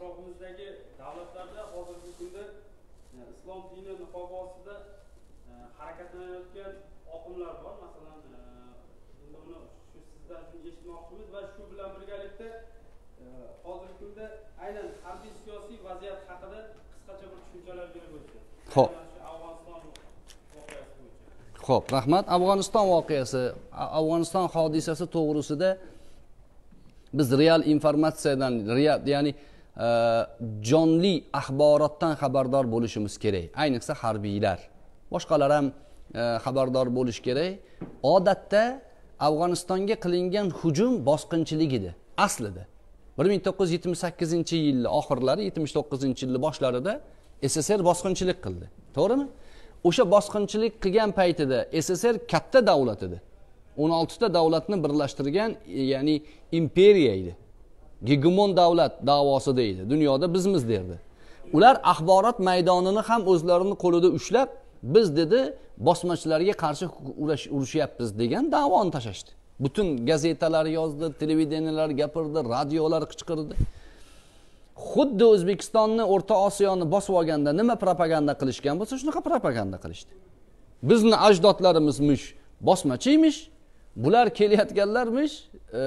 atrofimizdagi davlatlarda hozirgi kunda e, islom dini niqobi ostida e, harakatlanayotgan oqimlar bor masalan e, endi buni sizdan eshitmoqchimiz va shu bilan birgalikda hozirgi kunda aynan harbiy siyosiy vaziyat haqida qisqacha bir tushunchalar berib o'tsin ho'p afg'oniston ho'p rahmat afg'oniston voqeasi afg'oniston hodisasi to'g'risida biz real informatsiyadan real ya'ni jonli axborotdan xabardor bo'lishimiz kerak ayniqsa harbiylar boshqalar ham e, xabardor bo'lishi kerak odatda afg'onistonga qilingan hujum bosqinchilik edi aslida bir ming to'qqiz yuz yetmish sakkizinchi yilni oxirlari yetmish to'qqizinchi yilni boshlarida sssr bosqinchilik qildi to'g'rimi o'sha bosqinchilik qilgan paytida sssr katta davlat edi o'n oltita davlatni birlashtirgan e, ya'ni imperiya edi gegemon davlat davosi deydi dunyoda bizmiz derdi ular axborot maydonini ham o'zlarini qo'lida ushlab biz dedi bosmachilarga qarshi urushyapmiz degan davoni tashlashdi butun gazetalar yozdi televideniyalar gapirdi radiolar qichqirdi xuddi o'zbekistonni o'rta osiyoni bosib olganda nima propaganda qilishgan bo'lsa shunaqa propaganda qilishdi bizni ajdodlarimizmish bosmachiymish bular kelayotganlarmish e,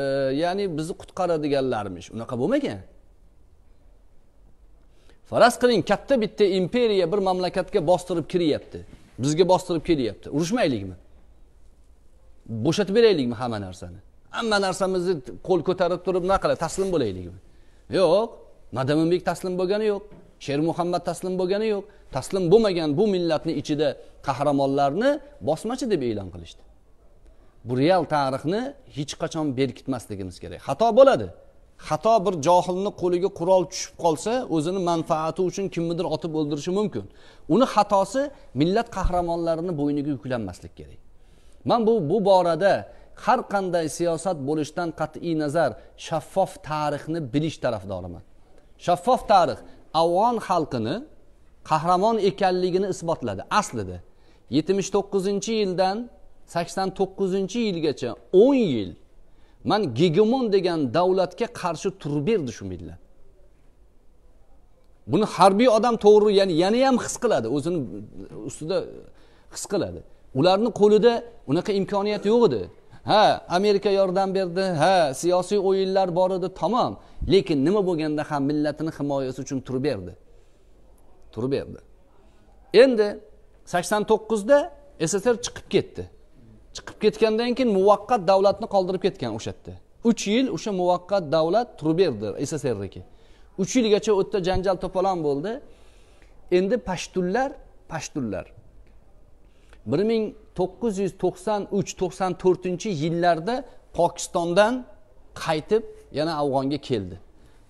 ya'ni bizni qutqaradiganlarmish unaqa bo'lmagan faraz qiling katta bitta imperiya bir mamlakatga bostirib kiryapti bizga bostirib kelyapti urushmaylikmi bo'shatib beraylikmi hamma narsani hamma narsamizni qo'l ko'tarib turib nima qilay taslim bo'laylikmi yo'q madaminbek taslim bo'lgani yo'q sher muhammad taslim bo'lgani yo'q taslim bo'lmagan bu millatni ichida qahramonlarni bosmachi deb e'lon qilishdi bu real tarixni hech qachon berkitmasligimiz kerak xato bo'ladi xato bir johilni qo'liga qurol tushib qolsa o'zini manfaati uchun kimnidir otib o'ldirishi mumkin uni xatosi millat qahramonlarini bo'yniga yuklanmaslik kerak man bu bu borada har qanday siyosat bo'lishidan qat'iy nazar shaffof tarixni bilish tarafdoriman shaffof tarix afg'on xalqini qahramon ekanligini isbotladi aslida yetmish to'qqizinchi yildan sakson to'qqizinchi yilgacha o'n yil man gegemon degan davlatga qarshi turib berdi shu millat buni harbiy odam to'g'ri yani yana ham his qiladi o'zini ustida his qiladi ularni qo'lida unaqa imkoniyat yo'q edi ha amerika yordam berdi ha siyosiy o'yinlar bor edi tamom lekin nima bo'lganda ham millatini himoyasi uchun turib berdi turib berdi endi sakson to'qqizda sssr chiqib ketdi chiqib ketgandan keyin muvaqqat davlatni qoldirib ketgan o'sha yerda uch yil o'sha muvaqqat davlat turib berdi sssrniki uch yilgacha u yerda janjal to'polon bo'ldi endi pashtunlar pashtunlar bir ming to'qqiz yuz to'qson uch to'qson to'rtinchi yillarda pokistondan qaytib yana afg'onga keldi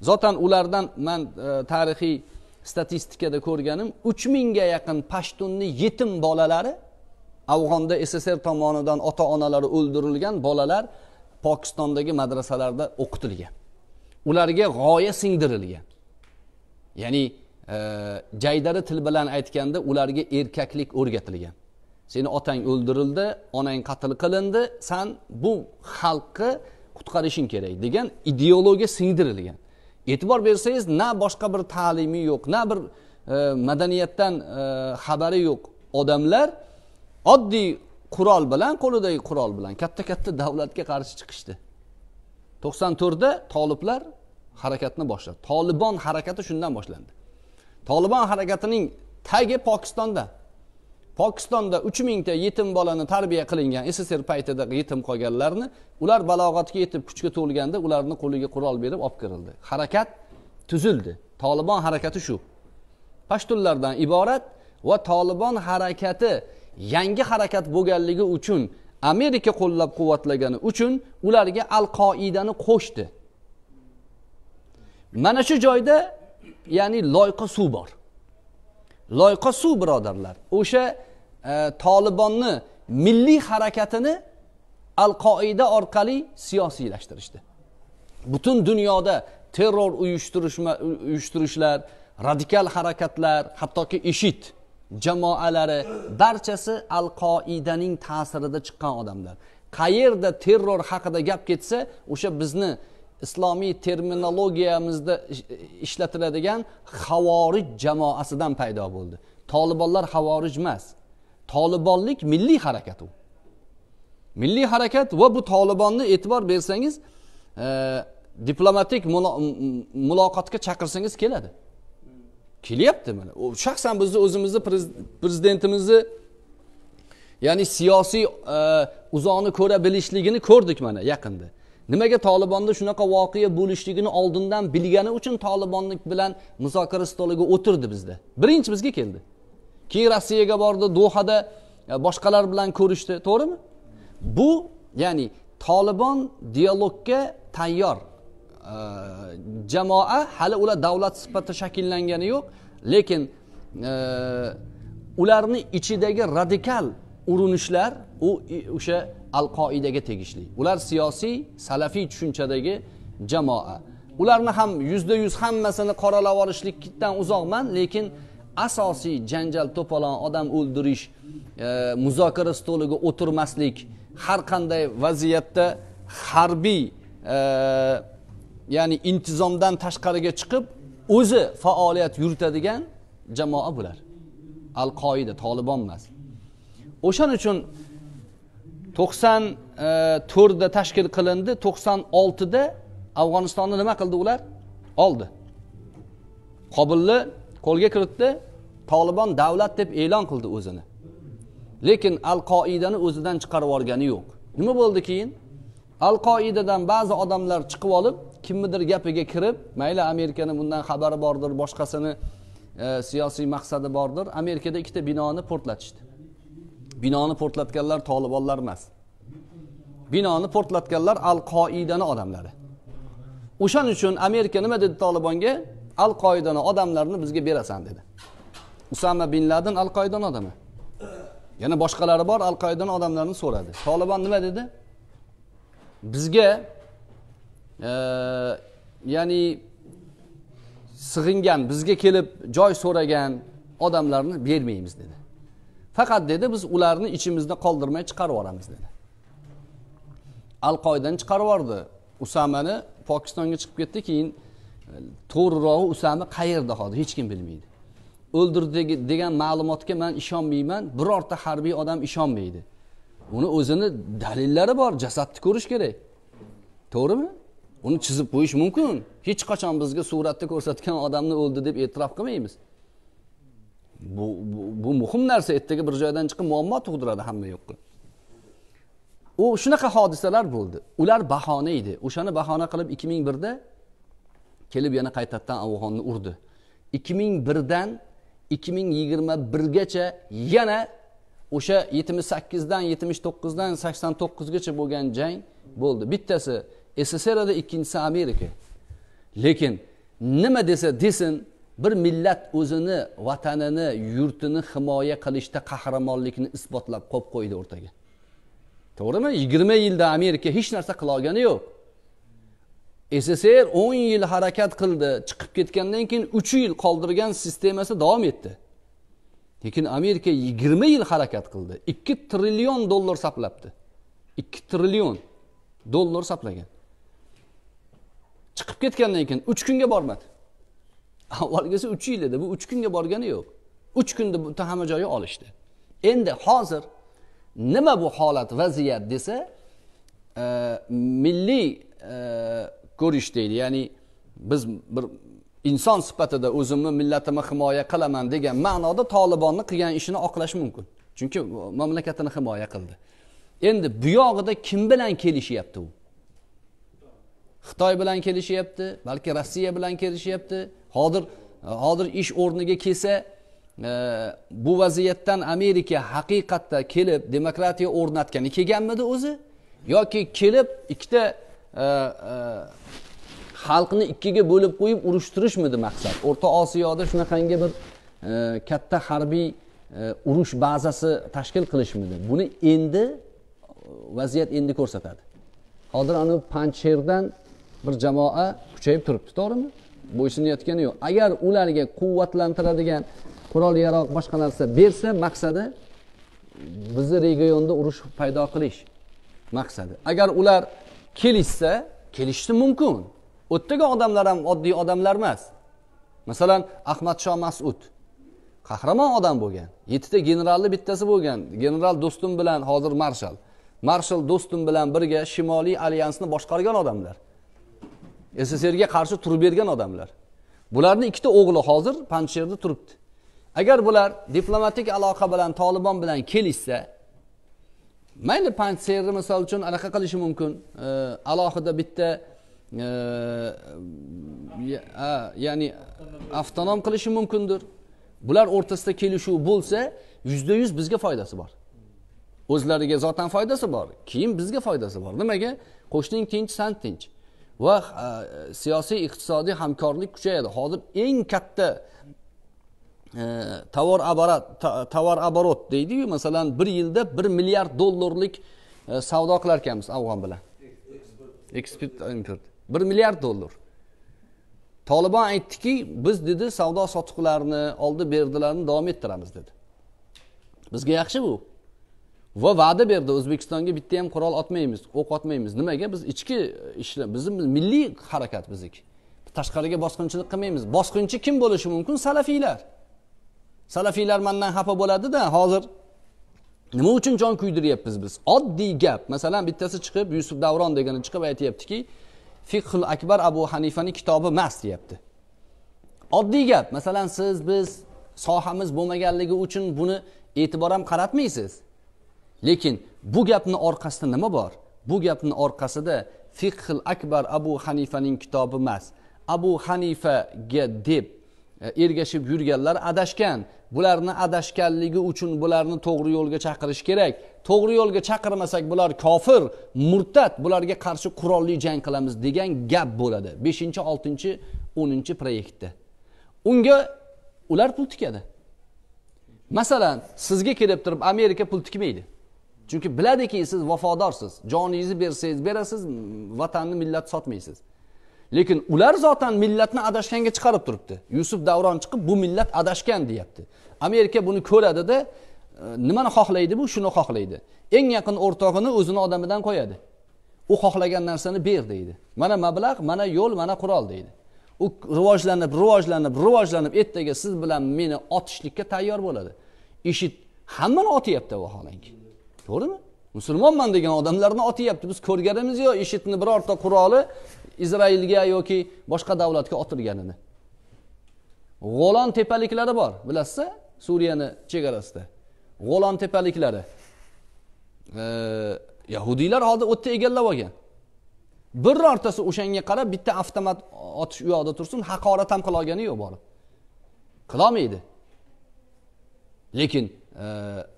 zotan ulardan man e, tarixiy statistikada ko'rganim uch mingga yaqin pashtunni yetim bolalari afg'onda sssr tomonidan ota onalari o'ldirilgan bolalar pokistondagi madrasalarda o'qitilgan ularga g'oya singdirilgan ya'ni e, jaydari til bilan aytganda ularga erkaklik o'rgatilgan seni otang o'ldirildi onang qatl qilindi san bu xalqni qutqarishing kerak degan ideologiya singdirilgan e'tibor bersangiz na boshqa bir ta'limi yo'q na bir e, madaniyatdan e, xabari yo'q odamlar oddiy qurol bilan qo'lidagi qurol bilan katta katta davlatga qarshi chiqishdi to'qson to'rtda toliblar harakatni boshladi tolibon harakati shundan boshlandi tolibon harakatining tagi pokistonda pokistonda uch mingta yetim bolani tarbiya qilingan sssr paytida yetim qolganlarni ular balog'atga yetib kuchga to'lganda ularni qo'liga qurol berib olib kirildi harakat tuzildi tolibon harakati shu pashtunlardan iborat va tolibon harakati yangi harakat bo'lganligi uchun amerika qo'llab quvvatlagani uchun ularga al qoidani qo'shdi mana shu joyda ya'ni loyqa suv bor loyqa suv birodarlar o'sha e, tolibonni milliy harakatini al qoida orqali siyosiylashtirishdi butun dunyoda terror uyushtirishlar radikal harakatlar hattoki ishid jamoalari barchasi al qoidaning ta'sirida chiqqan odamlar qayerda terror haqida gap ketsa o'sha bizni islomiy terminologiyamizda ishlatiladigan havorij jamoasidan paydo bo'ldi tolibonlar havorij emas tolibonlik milliy harakat u milliy harakat va bu tolibonni e'tibor bersangiz e, diplomatik muloqotga chaqirsangiz keladi kelyapti mana shaxsan bizni o'zimizni prezidentimizni ya'ni siyosiy e, uzoqni ko'ra bilishligini ko'rdik mana yaqinda nimaga tolibonda shunaqa voqea bo'lishligini oldindan bilgani uchun tolibonlik bilan muzokara stoliga o'tirdi bizda birinchi bizga keldi keyin rossiyaga bordi dohada e, boshqalar bilan ko'rishdi to'g'rimi bu ya'ni tolibon dialogga tayyor Э, jamoa hali ular davlat sifatida shakllangani yo'q lekin э, ularni ichidagi radikal urinishlar u o'sha al qoidaga tegishli ular siyosiy salafiy tushunchadagi jamoa ularni ham yuzda yuz hammasini qoralab olishlikdan uzoqman lekin asosiy janjal to'polon odam o'ldirish e, muzokara stoliga o'tirmaslik har qanday vaziyatda harbiy e, ya'ni intizomdan tashqariga chiqib o'zi faoliyat yuritadigan jamoa bular al qoida tolibon emas o'shaning uchun to'qson e, to'rtda tashkil qilindi to'qson oltida afg'onistonni nima qildi ular oldi qobilni qo'lga kiritdi tolibon davlat deb e'lon qildi o'zini lekin al qoidani o'zidan chiqarib yuborgani yo'q nima bo'ldi keyin al qoidadan ba'zi odamlar chiqib olib kimnidir gapiga kirib mayli amerikani bundan xabari bordir boshqasini e, siyosiy maqsadi bordir amerikada ikkita binoni portlatishdi binoni portlatganlar tolibonlar emas binoni portlatganlar al qoidani odamlari o'shaning uchun amerika nima dedi tolibonga al qoidani odamlarni bizga berasan dedi usama bin ladin al qoidani odami yana boshqalari bor al qoidani odamlarini so'radi tolibon nima dedi bizga e, ya'ni sig'ingan bizga kelib joy so'ragan odamlarni bermaymiz dedi faqat dedi biz ularni ichimizda qoldirmay chiqarib yuboramiz dedi al qoidani chiqarib yubordi usamani pokistonga chiqib ketdi keyin e, to'g'rirog'i usama qayerda hozir hech kim bilmaydi o'ldirdi degan ma'lumotga man ishonmayman birorta harbiy odam ishonmaydi uni o'zini dalillari bor jasadni ko'rish kerak to'g'rimi uni chizib qo'yish mumkin hech qachon bizga suratda ko'rsatgan odamni o'ldi deb e'tirof qilmaymiz bu, bu, bu muhim narsa ertaga bir joydan chiqib muammo tug'diradi hamma yoqqa u shunaqa hodisalar bo'ldi ular bahona edi o'shani bahona qilib ikki ming birda kelib yana qaytadan afg'onni urdi ikki ming birdan ikki ming yigirma birgacha yana o'sha yetmish sakkizdan yetmish to'qqizdan sakson to'qqizgacha bo'lgan jang bo'ldi bittasi sssr edi ikkinchisi amerika lekin nima desa desin bir millat o'zini vatanini yurtini himoya qilishda qahramonlikni isbotlab qo'yib qo'ydi o'rtaga to'g'rimi yigirma yilda amerika hech narsa qilolgani yo'q sssr o'n yil harakat qildi chiqib ketgandan keyin uch yil qoldirgan sistemasi davom etdi lekin amerika yigirma yil harakat qildi ikki trillion dollar saqlabdi ikki trillion dollar saqlagan chiqib ketgandan keyin uch kunga bormadi avvalgisi uch yil edi bu uch kunga borgani yo'q uch kunda butun hamma joyga olishdi endi hozir nima bu holat vaziyat desa e, milliy e, ko'rish deydi ya'ni biz bir inson sifatida o'zimni millatimni himoya qilaman degan ma'noda tolibonni qilgan ishini oqlash mumkin chunki mamlakatini himoya qildi endi buyog'ida kim bilan kelishyapti u xitoy bilan kelishyapti balki rossiya bilan kelishyapti hozir hozir ish o'rniga kelsa e, bu vaziyatdan amerika haqiqatda kelib demokratiya o'rnatgani kelganmidi o'zi yoki kelib ikkita e, e, xalqni ikkiga bo'lib qo'yib urushtirishmidi maqsad o'rta osiyoda shunaqangi bir e, katta harbiy e, urush bazasi tashkil qilishmidi buni endi e, vaziyat endi ko'rsatadi hozir anavi pancherdan bir jamoa kuchayib turibdi to'g'rimi bo'ysunayotgani yo'q agar ularga quvvatlantiradigan qurol yarog' boshqa narsa bersa maqsadi bizni regionda urush paydo qilish maqsadi agar ular kelishsa kelishishi mumkin o'tdagan odamlar ham oddiy odamlar emas masalan ahmadshoh masud qahramon odam bo'lgan yettita generalni bittasi bo'lgan general do'stum bilan hozir marshal marshal do'stum bilan birga shimoliy alyansni boshqargan odamlar sssrga qarshi turib bergan odamlar bularni ikkita o'g'li hozir panjsherda turibdi agar bular diplomatik aloqa bilan tolibon bilan kelishsa mayli panjsherni misol uchun anaqa qilishi mumkin alohida bitta ya'ni avtonom qilishi mumkindir bular o'rtasida kelishuv bo'lsa yuzda yuz bizga foydasi bor o'zlariga zotan foydasi bor keyin bizga foydasi bor nimaga qo'shning tinch san tinch va siyosiy iqtisodiy hamkorlik kuchayadi hozir eng katta e, tovar aborat tovar оборот deydiyu masalan bir yilda bir milliard dollarlik e, savdo qilar ekanmiz afg'on bilan eksport import bir milliard dollar tolibon aytdiki biz dedi savdo sotiqlarni oldi berdilarni davom ettiramiz dedi bizga yaxshi bu va va'da berdi o'zbekistonga bitta ham qurol otmaymiz o'q otmaymiz nimaga biz ichki ishlar bizni milliy harakat bizniki tashqariga bosqinchilik qilmaymiz bosqinchi kim bo'lishi mumkin salafiylar salafiylar mandan xafa bo'ladida hozir nima uchun jon kuydiryapmiz biz oddiy gap masalan bittasi chiqib yusuf davron degani chiqib aytyaptiki fiqhul akbar abu hanifani kitobi emas deyapti oddiy gap masalan siz biz sohamiz bo'lmaganligi uchun buni e'tibor ham qaratmaysiz lekin bu gapni orqasida nima bor bu gapni orqasida fiqhil akbar abu hanifaning kitobi emas abu hanifaga deb E, ergashib yurganlar adashgan bularni adashganligi uchun bularni to'g'ri yo'lga chaqirish kerak to'g'ri yo'lga chaqirmasak bular kofir murtad bularga qarshi qurolli jang qilamiz degan gap bo'ladi beshinchi oltinchi o'ninchi proyektda unga ular pul tikadi masalan sizga kelib turib amerika pul tikmaydi chunki biladiki siz vafodorsiz joningizni bersangiz berasiz vatanni millat sotmaysiz lekin ular zotan millatni adashganga chiqarib turibdi yusuf davron chiqib bu millat adashgan deyapti amerika buni ko'radida e, nimani xohlaydi bu shuni xohlaydi eng yaqin o'rtog'ini o'zini odamidan qo'yadi u xohlagan narsani ber deydi mana mablag' mana yo'l mana qurol deydi u rivojlanib rivojlanib rivojlanib ertaga siz bilan meni otishlikka tayyor bo'ladi ishid hammani otyapti vaholanki to'g'rimi musulmonman degan odamlarni otyapti biz ko'rganimiz yo'q ishidni birorta quroli izroilga yoki boshqa davlatga otilganini g'o'lon tepaliklari bor bilasizmi suriyani chegarasida g'o'lon tepaliklari yahudiylar hozir u yerda egallab olgan birortasi o'shanga qarab bitta avtomat otish u yoqda tursin haqorat ham qila olgani yo'q borib qilolmaydi lekin e,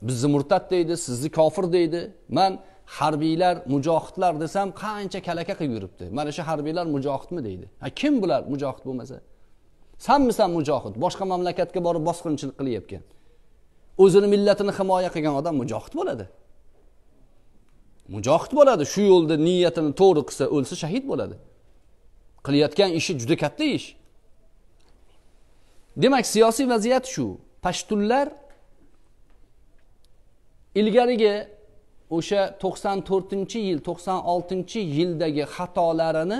bizni murtad deydi sizni kofir deydi man harbiylar mujohidlar desam qancha kalaka qilib yuribdi mana shu harbiylar mujohidmi deydi ha kim bular mujohid bo'lmasa sanmisan mujohid boshqa mamlakatga borib bosqinchilik qilayotgan o'zini millatini himoya qilgan odam mujohid bo'ladi mujohid bo'ladi shu yo'lda niyatini to'g'ri qilsa o'lsa shahid bo'ladi qilayotgan ishi juda katta ish demak siyosiy vaziyat shu pashtunlar ilgarigi o'sha to'qson to'rtinchi yil to'qson oltinchi yildagi xatolarini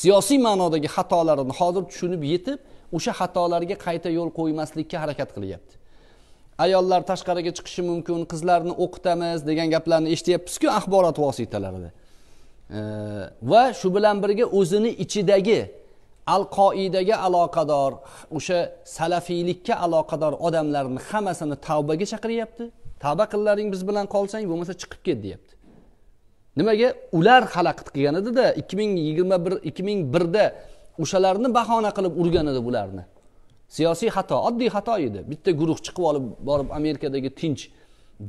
siyosiy ma'nodagi xatolarini hozir tushunib yetib o'sha xatolarga qayta yo'l qo'ymaslikka harakat qilyapti ayollar tashqariga chiqishi mumkin qizlarni o'qitamiz degan gaplarni eshityapmizku axborot vositalarida va shu bilan birga o'zini ichidagi al qoidaga aloqador o'sha salafiylikka aloqador odamlarni hammasini tavbaga chaqiryapti tavba qillaring biz bilan qolsang bo'lmasa chiqib ket deyapti nimaga ular xalaqit qilgan edida ikki ming yigirma bir ikki ming birda o'shalarni bahona qilib urgan edi bularni siyosiy xato oddiy xato edi bitta guruh chiqib olib borib amerikadagi tinch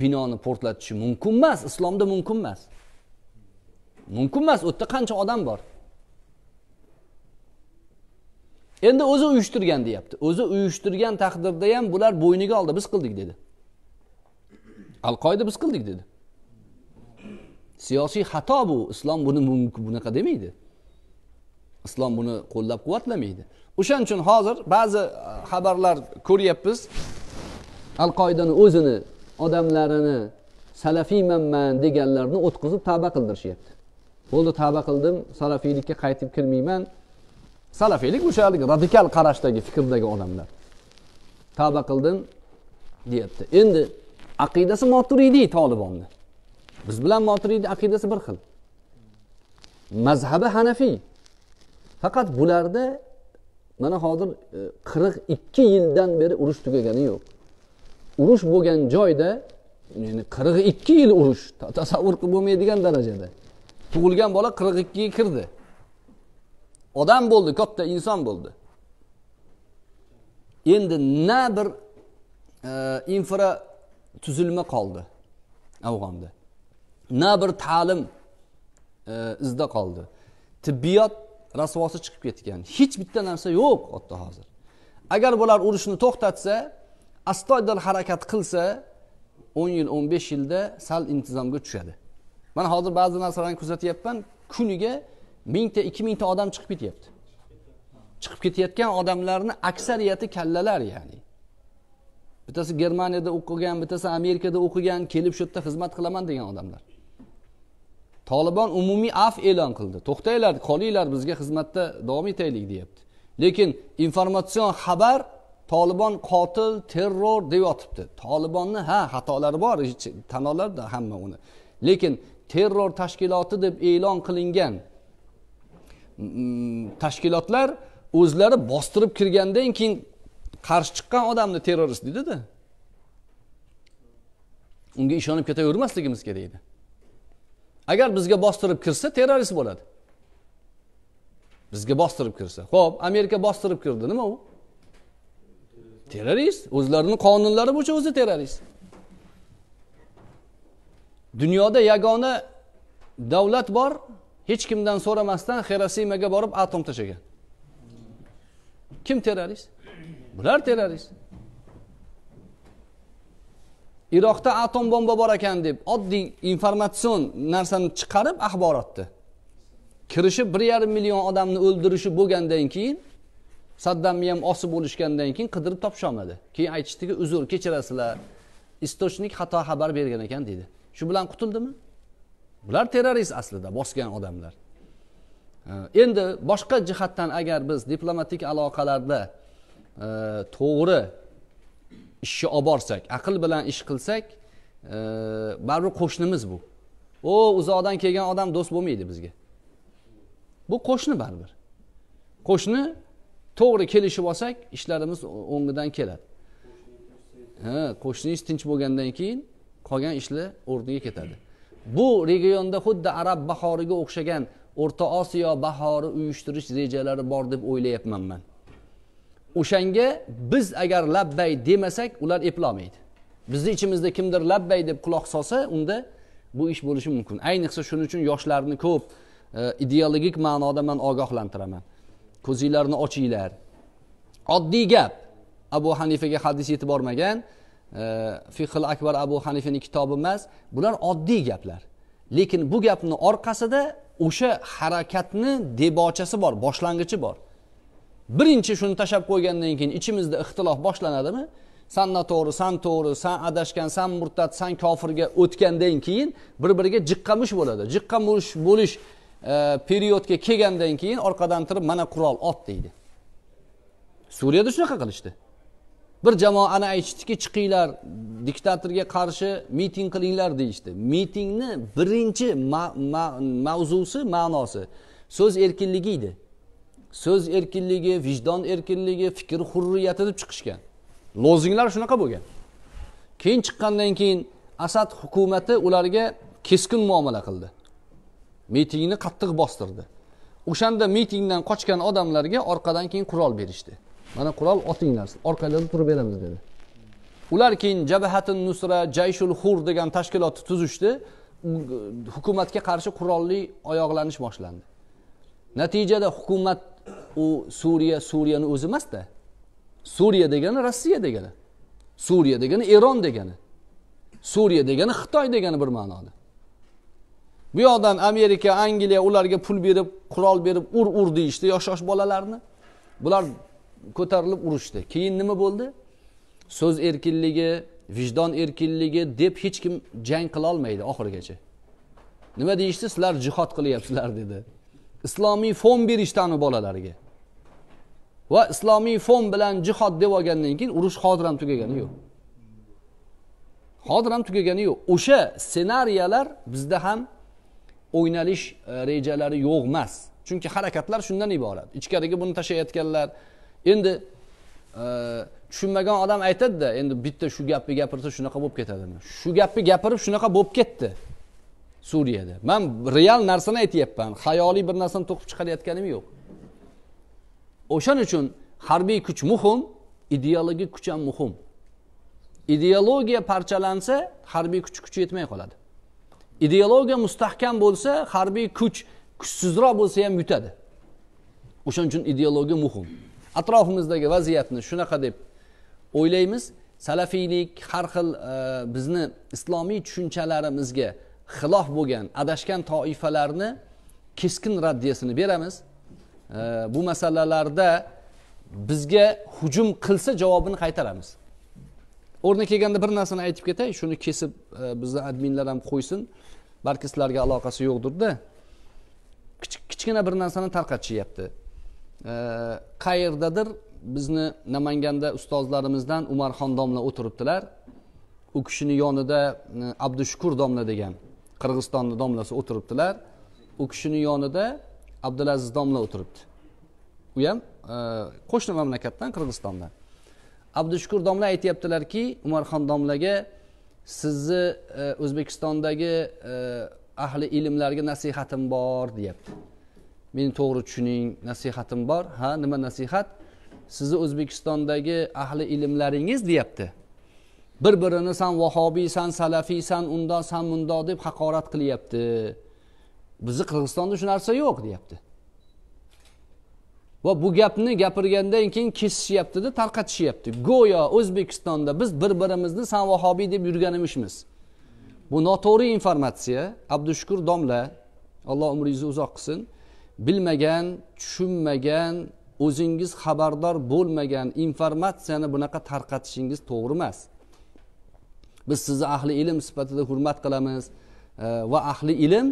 binoni portlatishi mumkin emas islomda mumkin emas mumkin emas u yerda qancha odam bor endi o'zi uyushtirgan deyapti o'zi uyushtirgan taqdirda ham bular bo'yniga oldi biz qildik dedi al qoida biz qildik dedi siyosiy xato bu islom buni bunaqa demaydi islom buni qo'llab quvvatlamaydi o'shaning uchun hozir ba'zi e, xabarlar ko'ryapmiz al qoidani o'zini odamlarini salafiymanman deganlarni o'tkazib tavba qildirishyapti bo'ldi tavba qildim salafiylikka qaytib kirmayman salafiylik o'sha haligi radikal qarashdagi fikrdagi odamlar tavba qildim deyapti endi aqidasi moturidiy tolibonni biz bilan moturidiy aqidasi bir xil mazhabi hanafiy faqat bularda mana hozir e, qirq ikki yildan beri urush tugagani yo'q urush bo'lgan joyda ya'ni qirq ikki yil urush tasavvur qilib bo'lmaydigan darajada tug'ilgan bola qirq ikkiga kirdi odam bo'ldi katta inson bo'ldi endi na bir e, infra tuzilma qoldi afg'onda na bir ta'lim e, izda qoldi tibbiyot rasvosi chiqib ketgan hech bitta narsa yo'q u yerda hozir agar bular urushni to'xtatsa astoydil harakat qilsa o'n yil o'n besh yilda sal intizomga tushadi man hozir ba'zi narsalarni kuzatyapman kuniga mingta ikki mingta odam chiqib ketyapti chiqib ketayotgan odamlarni aksariyati kallalar ya'ni bittasi germaniyada o'qigan bittasi amerikada o'qigan kelib shu yerda xizmat qilaman degan odamlar tolibon umumiy af e'lon qildi to'xtanglar qolinglar bizga xizmatda davom etaylik deyapti lekin informatsion xabar tolibon qotil terror deyotibdi tolibonni ha xatolari bor tan olarda hamma uni lekin terror tashkiloti deb e'lon qilingan mm, tashkilotlar o'zlari bostirib kirgandan keyin qarshi chiqqan odamni terrorist deydida unga ishonib ketavermasligimiz kerak edi agar bizga bostirib kirsa terrorist bo'ladi bizga bostirib kirsa ho'p amerika bostirib kirdi nima u terrorist o'zlarini qonunlari bo'yicha o'zi terrorist dunyoda yagona davlat bor hech kimdan so'ramasdan xerosimaga borib atom tashlagan kim terrorist bular terrorist iroqda atom bomba bor ekan deb oddiy informatsion narsani chiqarib axborotni kirishi bir yarim million odamni o'ldirishi bo'lgandan keyin saddamni ham osib o'lishgandan keyin qidirib topisholmadi keyin aytishdiki uzr kechirasizlar istochnik xato xabar bergan ekan deydi shu bilan qutuldimi bular terrorist aslida bosgan odamlar endi boshqa jihatdan agar biz diplomatik aloqalarda Э, to'g'ri ishni olib borsak aql bilan ish qilsak e, baribir qo'shnimiz bu o uzoqdan kelgan odam do'st bo'lmaydi bizga bu qo'shni baribir qo'shni to'g'ri kelishib olsak ishlarimiz o'ngidan keladi ha qo'shningiz tinch bo'lgandan keyin qolgan ishlar o'rniga ketadi bu regionda xuddi arab bahoriga o'xshagan o'rta osiyo bahori uyushtirish rejalari bor deb o'ylayapman man o'shanga biz agar labbay demasak ular eplolmaydi bizni ichimizda kimdir labbay deb quloq solsa unda bu ish bo'lishi mumkin ayniqsa shuning uchun yoshlarni ko'p e, ideologik ma'noda man ogohlantiraman ko'zinglarni ochinglar oddiy gap abu hanifaga hadis yetib bormagan e, fihil akbar abu hanifani kitobi emas bular oddiy gaplar lekin bu gapni orqasida o'sha harakatni debochasi bor boshlang'ichi bor birinchi shuni tashlab qo'ygandan keyin ichimizda ixtilof boshlanadimi san noto'g'ri san to'g'ri san adashgan san murtad san kofirga o'tgandan keyin bir biriga jiqqamush bo'ladi jiqqamush bo'lish e, periodga kelgandan keyin orqadan turib mana qurol ot deydi suriyada shunaqa qilishdi bir jamoani aytishdiki chiqinglar diktatorga qarshi miting qilinglar deyishdi mitingni birinchi ma ma mavzusi ma'nosi so'z erkinligi edi so'z erkinligi vijdon erkinligi fikr hurriyati deb chiqishgan lozinglar shunaqa bo'lgan keyin chiqqandan keyin asad hukumati ularga keskin muomala qildi mitingni qattiq bostirdi o'shanda mitingdan qochgan odamlarga orqadan keyin qurol berishdi mana qurol otinglar orqalarda turib beramiz dedi ular keyin jabahatin nusra jayshul hur degan tashkilotni tuzishdi hukumatga qarshi qurolli oyoqlanish boshlandi natijada hukumat u suriya suriyani o'zi emasda suriya degani rossiya degani suriya degani eron degani suriya degani xitoy degani bir ma'noda bu yoqdan amerika angliya ularga pul berib qurol berib ur ur deyishdi yosh yosh bolalarni bular ko'tarilib urushdi keyin nima bo'ldi so'z erkinligi vijdon erkinligi deb hech kim jang qilolmaydi oxirigacha nima deyishdi sizlar jihod qilyapsizlar dedi islomiy fon berishdi bolalarga va islomiy fon bilan jihod deb olgandan keyin urush hozir ham tugagani yo'q hozir ham tugagani yo'q o'sha ssenariyalar bizda ham o'ynalish e, rejalari yo'q emas chunki harakatlar shundan iborat ichkariga buni tashlayotganlar endi e, tushunmagan odam aytadida endi bitta shu gapni gapirsa shunaqa bo'lib ketadi shu gapni gapirib shunaqa bo'lib ketdi suriyada man real narsani aytyapman xayoliy bir narsani to'qib chiqarayotganim yo'q o'shaning uchun harbiy kuch muhim ideologik kuch ham muhim ideologiya parchalansa harbiy kuch kuchi yetmay qoladi ideologiya mustahkam bo'lsa harbiy kuch kuchsizroq bo'lsa ham yutadi o'shaning uchun ideologiya muhim atrofimizdagi vaziyatni shunaqa deb o'ylaymiz salafiylik har xil e, bizni islomiy tushunchalarimizga xilof bo'lgan adashgan toifalarni keskin raddiyasini beramiz e, bu masalalarda bizga hujum qilsa javobini qaytaramiz o'rni kelganda bir narsani aytib ketay shuni kesib e, bizni adminlar ham qo'ysin balki sizlarga aloqasi yo'qdirda kichkina bir narsani tarqatishyapti e, qayerdadir bizni namanganda ustozlarimizdan umarxon domla o'tiribdilar u kishini yonida e, abdushukur domla degan qirg'izistonni domlasi o'tiribdilar u kishini yonida abdulaziz domla o'tiribdi u ham e, qo'shni mamlakatdan qirg'izistondan abdushukur domla aytyaptilarki umarxon domlaga sizni e, o'zbekistondagi e, ahli ilmlarga nasihatim bor deyapti meni to'g'ri tushuning nasihatim bor ha nima nasihat sizni o'zbekistondagi ahli ilmlaringiz deyapti bir birini san vahobiysan salafiysan undoq san mundoq deb haqorat qilyapti bizni qirg'izistonda shu narsa yo'q deyapti va bu gapni gapirgandan keyin kesishyaptida tarqatishyapti go'yo o'zbekistonda biz bir birimizni san vahobiy deb yurganimishmiz bu noto'g'ri informatsiya abdushukur domla alloh umringizni uzoq qilsin bilmagan tushunmagan o'zingiz xabardor bo'lmagan informatsiyani bunaqa tarqatishingiz to'g'ri emas biz sizni ahli ilm sifatida hurmat qilamiz va ahli ilm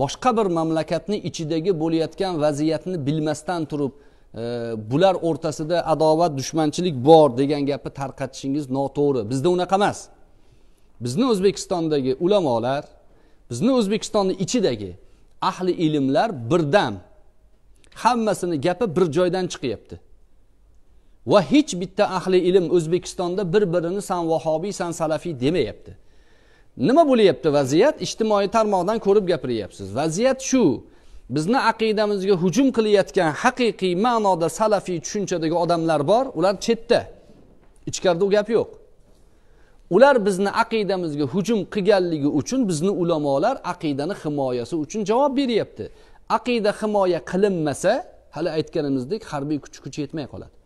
boshqa bir mamlakatni ichidagi bo'layotgan vaziyatni bilmasdan turib e, bular o'rtasida adovat dushmanchilik bor degan gapni tarqatishingiz noto'g'ri bizda unaqa emas bizni o'zbekistondagi ulamolar bizni o'zbekistonni ichidagi ahli ilmlar birdam hammasini gapi bir joydan chiqyapti va hech bitta ahli ilm o'zbekistonda bir birini san vahobiy san salafiy demayapti nima bo'lyapti vaziyat ijtimoiy tarmoqdan ko'rib gapiryapsiz vaziyat shu bizni aqidamizga hujum qilayotgan haqiqiy ma'noda salafiy tushunchadagi odamlar bor ular chetda ichkarida u gap yo'q ular bizni aqidamizga hujum qilganligi uchun bizni ulamolar aqidani himoyasi uchun javob beryapti aqida himoya qilinmasa hali aytganimizdek harbiy kuch kuch yetmay qoladi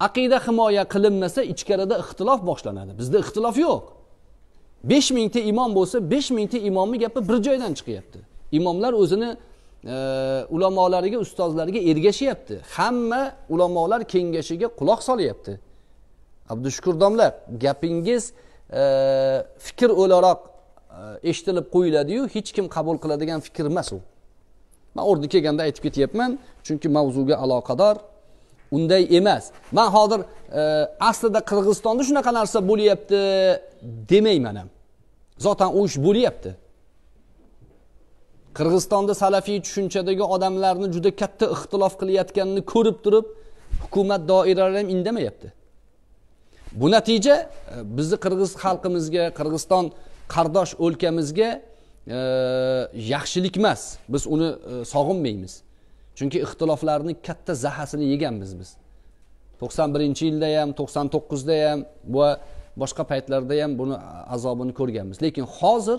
aqida himoya qilinmasa ichkarida ixtilof boshlanadi bizda ixtilof yo'q besh mingta imom bo'lsa besh mingta imomni gapi bir joydan chiqyapti imomlar o'zini e, ulamolariga ustozlariga ergashyapti hamma ulamolar kengashiga quloq solyapti abdushukur domla gapingiz e, fikr o'laroq e, eshitilib qo'yiladiyu hech kim qabul qiladigan fikr emas u man o'rni kelganda aytib ketyapman chunki mavzuga aloqador unday emas man hozir e, aslida qirg'izistonda shunaqa narsa bo'lyapti demayman ham zotan u ish bo'lyapti qirg'izistonda salafiy tushunchadagi odamlarni juda katta ixtilof qilayotganini ko'rib turib hukumat doiralari ham indamayapti bu natija e, bizni qirg'iz xalqimizga qirg'iziston qardosh o'lkamizga e, yaxshilik emas biz uni sog'inmaymiz chunki ixtiloflarni katta zahasini yeganmiz biz to'qson birinchi yilda ham to'qson to'qqizda ham va boshqa paytlarda ham buni azobini ko'rganmiz lekin hozir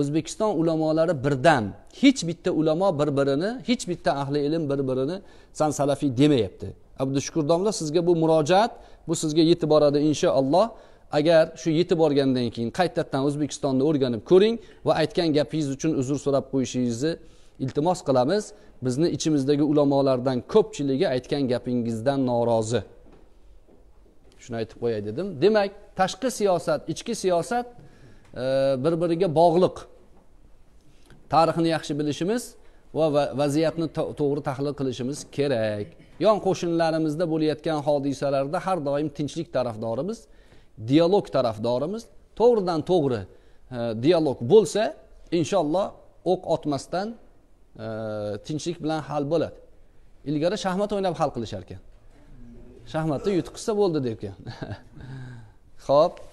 o'zbekiston ulamolari birdan hech bitta ulamo bir birini hech bitta ahli ilm bir birini san salafiy demayapti abdushukur domla sizga bu murojaat bu sizga yetib boradi inshaalloh agar shu yetib borgandan keyin qaytadan o'zbekistonni o'rganib ko'ring va aytgan gapingiz uchun uzr so'rab qo'yishingizni iltimos qilamiz bizni ichimizdagi ulamolardan ko'pchiligi aytgan gapingizdan norozi shuni aytib qo'yay dedim demak tashqi siyosat ichki siyosat e, bir biriga bog'liq tarixni yaxshi bilishimiz va vaziyatni to'g'ri tahlil qilishimiz kerak yon qo'shnilarimizda bo'layotgan hodisalarda har doim tinchlik tarafdorimiz dialog tarafdorimiz to'g'ridan to'g'ri e, dialog bo'lsa inshaalloh o'q ok otmasdan Э, tinchlik bilan hal bo'ladi ilgari shaxmat o'ynab hal qilishar ekan shaxmatda yutuq qilsa bo'ldi deb ho'p